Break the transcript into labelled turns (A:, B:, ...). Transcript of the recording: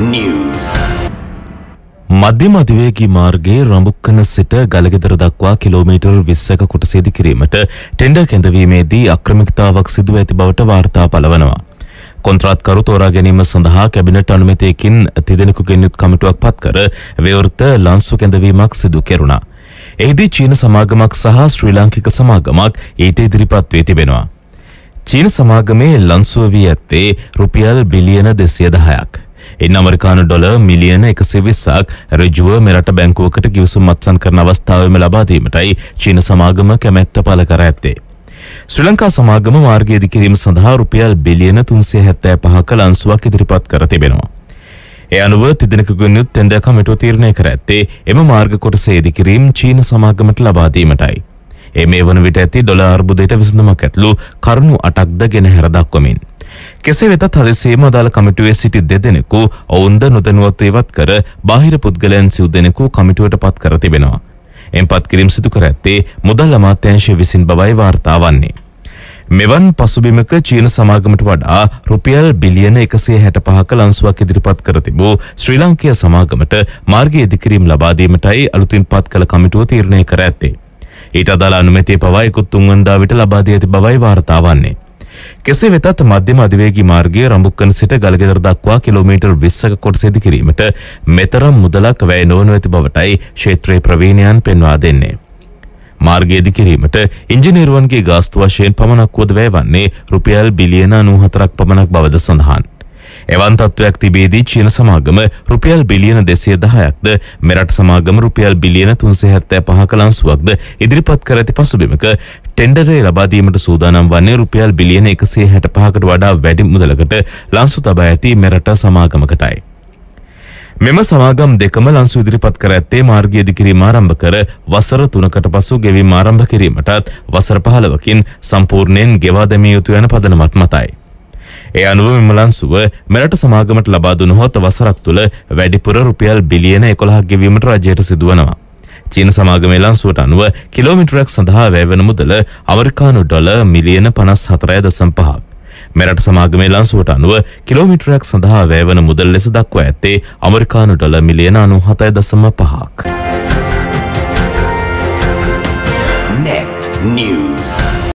A: News. මධ්‍යම අධිවේගී මාර්ගයේ රඹුක්කන සිට ගලගෙදර දක්වා කිලෝමීටර් 20ක කොට සේදි කිරීමට ටෙන්ඩර් කැඳවීමේදී අක්‍රමිකතාවක් සිදුව ඇති බවට වාර්තා පළවනවා. කොන්ත්‍රාත්කරු තෝරා ගැනීම සඳහා කැබිනට් අනුමැතියකින් තිදෙනෙකුගෙන් යුත් කමිටුවක් පත් කර ව්‍යවෘත ලන්සු කැඳවීමක් සිදු කෙරුණා. එහිදී චීන සමාගමක් සහ ශ්‍රී ලාංකික සමාගමක් ඊට ඉදිරිපත් වී තිබෙනවා. චීන සමාගමේ ලන්සුව වී ඇත්තේ රුපියල් බිලියන 210ක්. එන් අමරිකානු ඩොල මිලියන එකසේ විස්සක් රජුව මෙරට බැංකුවකට ගිවිසුම් මත්සන් කරන අවස්ථාවම ලබාදීමටයි චීන සමාගම කැමැත්ත පල කර ඇත්තේ. ශ්‍රී ලංකා සමාගම මාර්ගයේදි කිරීම සඳහා රුපියල් බිලියන තුන්සේ හැත්තෑ පහක ලංසුවක් ඉදිරිපත් කර තිබෙනවා. ඒ අනුව තිදෙනකුගුන් යුත් තෙන්ඩ කමිටුව තීරණය කර ඇත්තේ එම මාර්ග කොටස ඉදිකිරීම චීන සමාගමට ලබාදීමටයි. ඒ මේ වන විට ඇති ඩොලාර් බුදයට විසඳමක් ඇතුළු කරුණු අටක්ද ගෙන හැරදක්වමින්. කෙසේ වෙතත් හදිසියේම අදාළ කමිටුවේ සිටි දෙදෙනෙකු ඔවුන්ද නොදැනුවත්ව ඉවත් කර බාහිර පුද්ගලයන් සිව් දෙනෙකු කමිටුවට පත් කර තිබෙනවා. එම්පත් කිරීම සිදු කර ඇත්තේ මුදල් අමාත්‍යාංශය විසින් බවයි වාර්තා වන්නේ. මෙවන් පසුබිමක චීන සමාගමට වඩා රුපියල් බිලියන 165ක ලන්සුවක් ඉදිරිපත් කර තිබූ ශ්‍රී ලංකීය සමාගමට මාර්ගය ඉදිකිරීම ලබා දීමටයි අලුතින් පත් කළ කමිටුව තීරණය කර ඇත්තේ. ඊට අදාළ අනුමැතිය පවා 1 තුන්වන්දා විට ලබා දී ඇති බවයි වාර්තා වන්නේ. කෙසේ වෙතත් මධ්‍යම අධිවේගී මාර්ගයේ රඹුක්කන සිට ගල්ගෙදර දක්වා කිලෝමීටර් 20ක කොටස ඉදි කිරීමට මෙතරම් මුදලක් වැය නොවන ඇති බවටයි ක්ෂේත්‍රයේ ප්‍රවීණයන් පෙන්වා දෙන්නේ. මාර්ගය ඉදි කිරීමට ඉංජිනේරුවන්ගේ ගාස්තු වශයෙන් පමණක් වුවද වැය වන්නේ රුපියල් බිලියන 94ක් පමණක් බවද සඳහන්. එවන් තත්ත්වයක් තිබේදී චීන සමාගම රුපියල් බිලියන දෙසය දහයක්ද මෙරට සමාගම රුපියල් බිලියන තුන්සේ හැත්තෑ පහක ලංසුවක්ද ඉදිරිපත් කර ඇති පසුබිමක ටෙන්ඩරේ ලබාදීමට සූදානම් වන්නේ රුපියල් බිලියන එකසේ හැට පහකට වඩා වැඩි මුදලකට ලංසු තබා ඇති මෙරට සමාගමකටයි. මෙම සමාගම් දෙකම ලංසු ඉදිරිපත් කර ඇත්තේ මාර්ගය දිකිරීම ආරම්භ කර වසර 3කට පසු ගෙවීම ආරම්භ කිරීමටත් වසර 15කින් සම්පූර්ණයෙන් ගෙවා දැමිය යුතු යන පදනමත් මතයි. ඒ අනුව මෙම ලන්සුව මෙරට සමාගමට ලබා දුනහොත් වසරක් තුළ වැඩිපුර රුපියල් බිලියන 11ක් ගෙවීමට රජයට සිදුවනවා. චීන සමාගමේ ලන්සුවට අනුව කිලෝමිටරයක් සඳහා වැයවන මුදල අවරිකානු ඩොලර් මිලියන 54.5ක්. මෙරට සමාගමේ ලන්සුවට අනුව කිලෝමිටරයක් සඳහා වැයවන මුදල් ලෙස දක්වා ඇත්තේ අමරිකානු ඩොලර් මිලියන 97.5ක්. net news